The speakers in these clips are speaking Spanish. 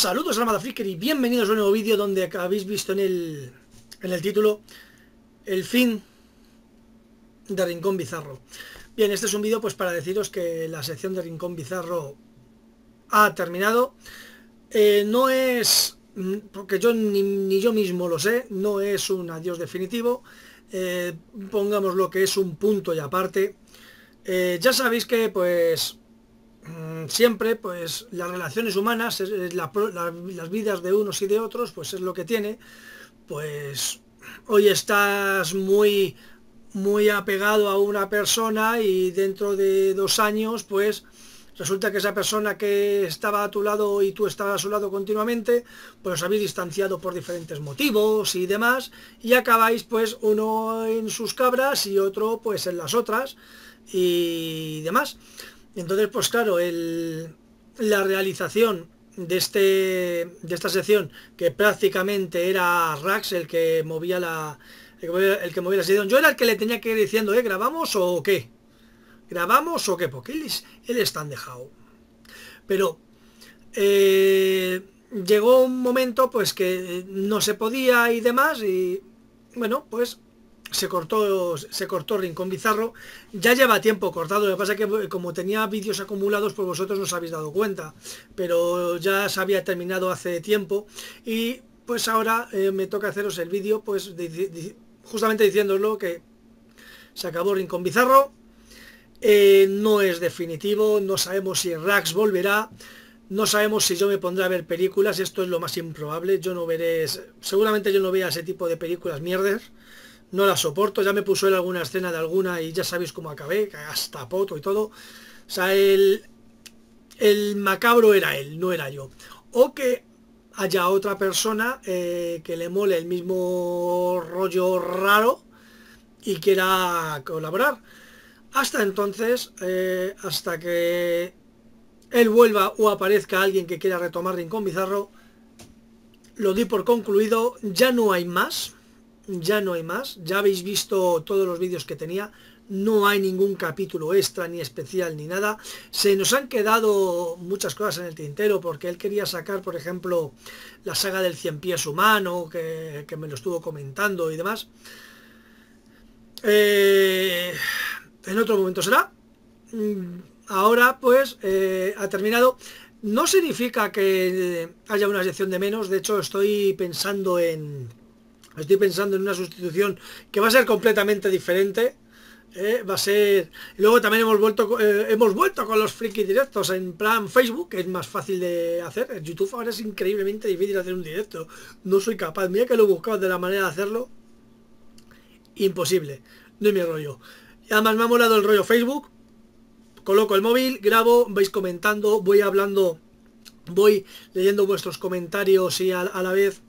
Saludos Armada Flicker y bienvenidos a un nuevo vídeo donde habéis visto en el, en el título el fin de Rincón Bizarro. Bien, este es un vídeo pues para deciros que la sección de Rincón Bizarro ha terminado. Eh, no es, mm, porque yo ni, yo mismo lo sé, no es un adiós definitivo. Eh, pongamos lo que es un punto y aparte. Eh, ya sabéis que pues siempre pues las relaciones humanas, las vidas de unos y de otros, pues es lo que tiene. Pues hoy estás muy muy apegado a una persona y dentro de dos años pues resulta que esa persona que estaba a tu lado y tú estabas a su lado continuamente, pues os habéis distanciado por diferentes motivos y demás, y acabáis pues uno en sus cabras y otro pues en las otras y demás. Entonces, pues claro, la realización de, este, de esta sección, que prácticamente era Rax el que movía la, el que movía, yo era el que le tenía que ir diciendo, ¿eh? ¿Grabamos o qué? ¿Grabamos o qué? Porque él, es tan dejado. Pero eh, llegó un momento pues que no se podía y demás y bueno, pues se cortó, se cortó Rincón Bizarro. Ya lleva tiempo cortado, lo que pasa es que eh, como tenía vídeos acumulados, pues vosotros no os habéis dado cuenta. Pero ya se había terminado hace tiempo. Y pues ahora eh, me toca haceros el vídeo, pues justamente diciéndolo que se acabó Rincón Bizarro. Eh, no es definitivo, no sabemos si Rax volverá. No sabemos si yo me pondré a ver películas, esto es lo más improbable. Yo no veré, seguramente yo no vea ese tipo de películas mierdes no la soporto, ya me puso él alguna escena de alguna y ya sabéis cómo acabé, hasta poto y todo. O sea, el, el macabro era él, no era yo. O que haya otra persona eh, que le mole el mismo rollo raro y quiera colaborar. Hasta entonces, eh, hasta que él vuelva o aparezca alguien que quiera retomar Rincón Bizarro, lo di por concluido, ya no hay más ya no hay más, ya habéis visto todos los vídeos que tenía, no hay ningún capítulo extra ni especial ni nada. Se nos han quedado muchas cosas en el tintero porque él quería sacar, por ejemplo, la saga del cien pies humano, que, me lo estuvo comentando y demás. Eh, en otro momento será. Mm, ahora pues eh, ha terminado. No significa que haya una sección de menos, de hecho estoy pensando en Estoy pensando en una sustitución que va a ser completamente diferente. ¿eh? va a ser luego también hemos vuelto eh, hemos vuelto con los friki directos en plan facebook que es más fácil de hacer en youtube ahora es increíblemente difícil hacer un directo no soy capaz mira que lo he buscado de la manera de hacerlo imposible no es mi rollo y además me ha molado el rollo facebook coloco el móvil grabo vais comentando voy hablando voy leyendo vuestros comentarios y a la vez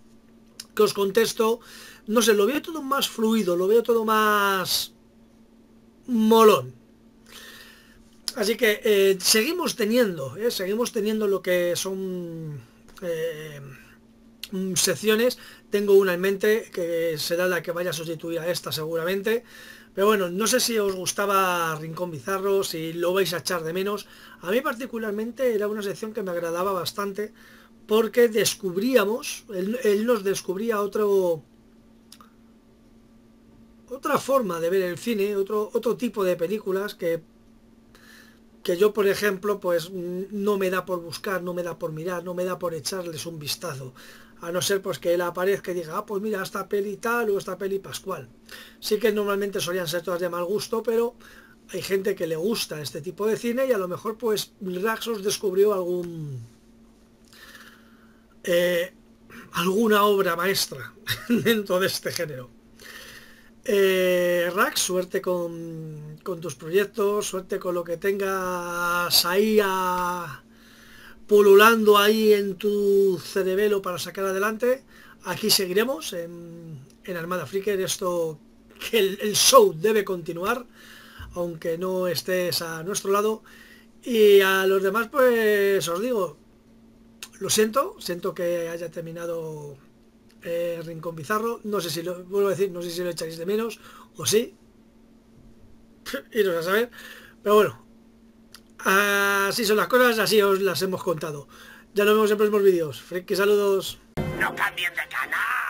que os contesto, no sé, lo veo todo más fluido, lo veo todo más molón. Así que eh, seguimos teniendo, eh, seguimos teniendo lo que son eh, secciones. Tengo una en mente que será la que vaya a sustituir a esta seguramente. Pero bueno, no sé si os gustaba Rincón Bizarro, si lo vais a echar de menos. A mí particularmente era una sección que me agradaba bastante porque descubríamos, él, nos descubría otro otra forma de ver el cine, otro, otro tipo de películas que, que yo, por ejemplo, pues mm, no me da por buscar, no me da por mirar, no me da por echarles un vistazo. A no ser pues que él aparezca y diga, ah, pues mira, esta peli tal o esta peli pascual. Sí que normalmente solían ser todas de mal gusto, pero hay gente que le gusta este tipo de cine y a lo mejor pues Raxos descubrió algún eh, alguna obra maestra dentro de este género. Eh, Rack, suerte con, tus proyectos, suerte con lo que tengas ahí a, ah, pululando ahí en tu cerebelo para sacar adelante. Aquí seguiremos en, Armada Flicker, esto que el, show debe continuar, aunque no estés a nuestro lado. Y a los demás, pues os digo, lo siento, siento que haya terminado eh, Rincón Bizarro. No sé si lo vuelvo a decir, no sé si lo echaréis de menos o sí. Iros a saber. Pero bueno, así son las cosas, así os las hemos contado. Ya nos vemos en próximos vídeos. que saludos. No de